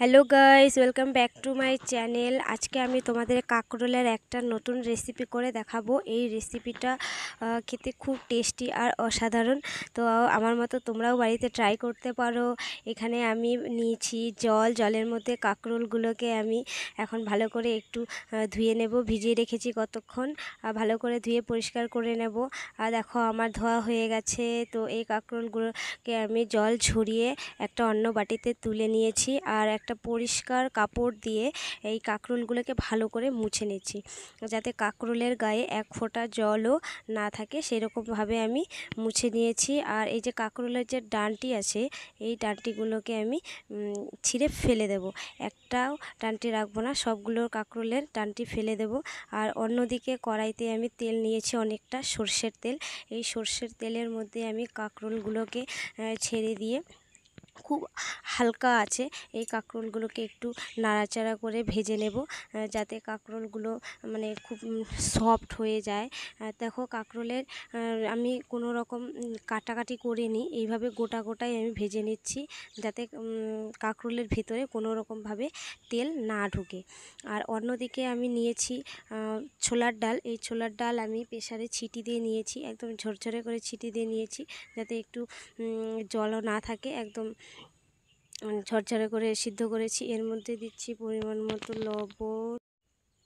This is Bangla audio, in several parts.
hello guys welcome back to my channel আজকে আমি তোমাদের কাঁকরোলের একটা নতুন রেসিপি করে দেখাবো এই রেসিপিটা খেতে খুব টেস্টি আর অসাধারণ তো আমার মতো তোমরাও বাড়িতে ট্রাই করতে পারো এখানে আমি নিয়েছি জল জলের মধ্যে কাঁকরোলগুলোকে আমি এখন ভালো করে একটু ধুয়ে নেব ভিজিয়ে রেখেছি কতক্ষণ ভালো করে ধুয়ে পরিষ্কার করে নেব আর দেখো আমার ধোয়া হয়ে গেছে তো এই কাঁকরোলগুলোকে আমি জল ঝরিয়ে একটা অন্য বাটিতে তুলে নিয়েছি আর একটা পরিষ্কার কাপড় দিয়ে এই কাঁকরোলগুলোকে ভালো করে মুছে নিচ্ছি যাতে কাঁকরোলের গায়ে এক ফোঁটা জলও না থাকে সেরকমভাবে আমি মুছে নিয়েছি আর এই যে কাঁকরোলের যে ডানটি আছে এই ডানটিগুলোকে আমি ছিঁড়ে ফেলে দেব একটাও ডানটি রাখবো না সবগুলোর কাঁকরোলের ডানটি ফেলে দেব আর অন্যদিকে কড়াইতে আমি তেল নিয়েছি অনেকটা সর্ষের তেল এই সর্ষের তেলের মধ্যে আমি কাঁকরোলগুলোকে ছেড়ে দিয়ে খুব হালকা আছে এই কাঁকরোলগুলোকে একটু নাড়াচাড়া করে ভেজে নেব যাতে কাঁকরোলগুলো মানে খুব সফট হয়ে যায় দেখো কাঁকরোলের আমি কোনো রকম কাটাকাটি করিনি এইভাবে গোটা গোটাই আমি ভেজে নিচ্ছি যাতে কাঁকরোলের ভিতরে কোনো রকমভাবে তেল না ঢুকে আর অন্যদিকে আমি নিয়েছি ছোলার ডাল এই ছোলার ডাল আমি প্রেশারে ছিটি দিয়ে নিয়েছি একদম ঝরঝরে করে ছিটি দিয়ে নিয়েছি যাতে একটু জলও না থাকে একদম মানে ঝরঝরে করে সিদ্ধ করেছি এর মধ্যে দিচ্ছি পরিমাণ মতো লবণ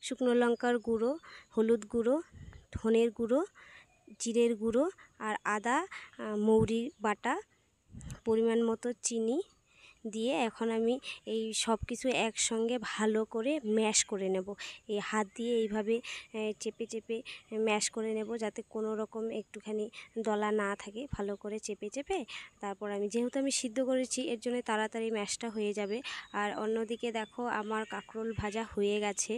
শুকনো লঙ্কার গুঁড়ো হলুদ গুঁড়ো ধনের গুঁড়ো জিরের গুঁড়ো আর আদা মৌরি বাটা পরিমাণ মতো চিনি দিয়ে এখন আমি এই সব কিছু একসঙ্গে ভালো করে ম্যাশ করে নেব এই হাত দিয়ে এইভাবে চেপে চেপে ম্যাশ করে নেব যাতে কোনো রকম একটুখানি দলা না থাকে ভালো করে চেপে চেপে তারপর আমি যেহেতু আমি সিদ্ধ করেছি এর জন্য তাড়াতাড়ি ম্যাশটা হয়ে যাবে আর অন্যদিকে দেখো আমার কাঁকরোল ভাজা হয়ে গেছে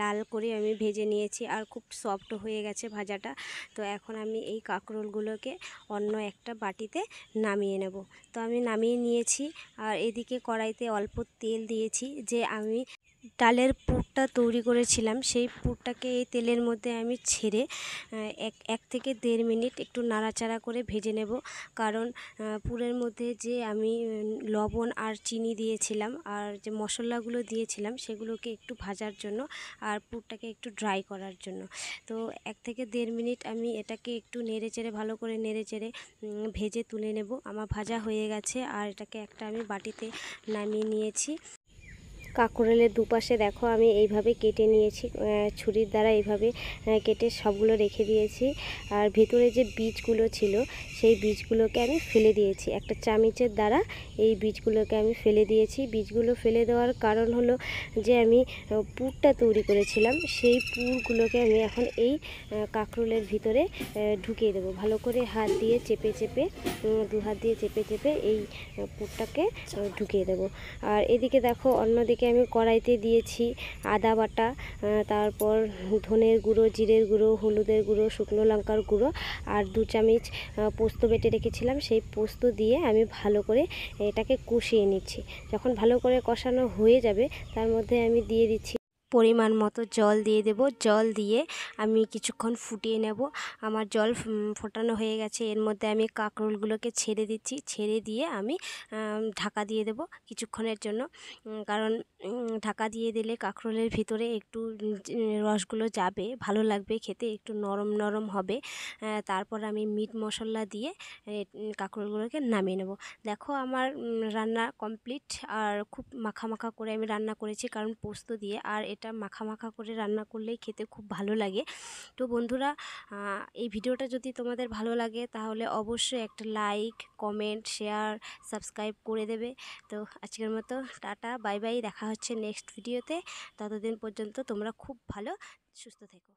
লাল করে আমি ভেজে নিয়েছি আর খুব সফট হয়ে গেছে ভাজাটা তো এখন আমি এই কাঁকরোলগুলোকে অন্য একটা বাটিতে নামিয়ে নেব তো আমি নামিয়ে নিয়েছি আর এদিকে কড়াইতে অল্প তেল দিয়েছি যে আমি ডালের পুরটা তৈরি করেছিলাম সেই পুরটাকে এই তেলের মধ্যে আমি ছেড়ে এক এক থেকে দেড় মিনিট একটু নাড়াচাড়া করে ভেজে নেব কারণ পুরের মধ্যে যে আমি লবণ আর চিনি দিয়েছিলাম আর যে মশলাগুলো দিয়েছিলাম সেগুলোকে একটু ভাজার জন্য আর পুরটাকে একটু ড্রাই করার জন্য তো এক থেকে দেড় মিনিট আমি এটাকে একটু নেড়েচেড়ে ভালো করে নেড়েচেড়ে ভেজে তুলে নেব আমার ভাজা হয়ে গেছে আর এটাকে একটা আমি বাটিতে নামিয়ে নিয়েছি কাঁকরেলের দুপাশে দেখো আমি এইভাবে কেটে নিয়েছি ছুরির দ্বারা এইভাবে কেটে সবগুলো রেখে দিয়েছি আর ভেতরে যে বীজগুলো ছিল সেই বীজগুলোকে আমি ফেলে দিয়েছি একটা চামিচের দ্বারা এই বীজগুলোকে আমি ফেলে দিয়েছি বীজগুলো ফেলে দেওয়ার কারণ হলো যে আমি পুরটা তৈরি করেছিলাম সেই পুরগুলোকে আমি এখন এই কাঁকরোলের ভিতরে ঢুকিয়ে দেবো ভালো করে হাত দিয়ে চেপে চেপে দু হাত দিয়ে চেপে চেপে এই পুরটাকে ঢুকিয়ে দেবো আর এদিকে দেখো অন্যদিকে আমি কড়াইতে দিয়েছি আদা বাটা তারপর ধনের গুঁড়ো জিরের গুঁড়ো হলুদের গুঁড়ো শুকনো লঙ্কার গুঁড়ো আর দু চামচ পোস্ত বেটে রেখেছিলাম সেই পোস্ত দিয়ে আমি ভালো করে এটাকে কষিয়ে নিচ্ছি যখন ভালো করে কষানো হয়ে যাবে তার মধ্যে আমি দিয়ে দিচ্ছি পরিমাণ মতো জল দিয়ে দেব জল দিয়ে আমি কিছুক্ষণ ফুটিয়ে নেব আমার জল ফোটানো হয়ে গেছে এর মধ্যে আমি কাঁকরোলগুলোকে ছেড়ে দিচ্ছি ছেড়ে দিয়ে আমি ঢাকা দিয়ে দেব কিছুক্ষণের জন্য কারণ ঢাকা দিয়ে দিলে কাঁকরোলের ভিতরে একটু রসগুলো যাবে ভালো লাগবে খেতে একটু নরম নরম হবে তারপর আমি মিট মশলা দিয়ে কাঁকরোলগুলোকে নামিয়ে নেব দেখো আমার রান্না কমপ্লিট আর খুব মাখা মাখা করে আমি রান্না করেছি কারণ পোস্ত দিয়ে আর এটা এটা মাখা মাখা করে রান্না করলেই খেতে খুব ভালো লাগে তো বন্ধুরা এই ভিডিওটা যদি তোমাদের ভালো লাগে তাহলে অবশ্যই একটা লাইক কমেন্ট শেয়ার সাবস্ক্রাইব করে দেবে তো আজকের মতো টাটা বাই বাই দেখা হচ্ছে নেক্সট ভিডিওতে ততদিন পর্যন্ত তোমরা খুব ভালো সুস্থ থেকো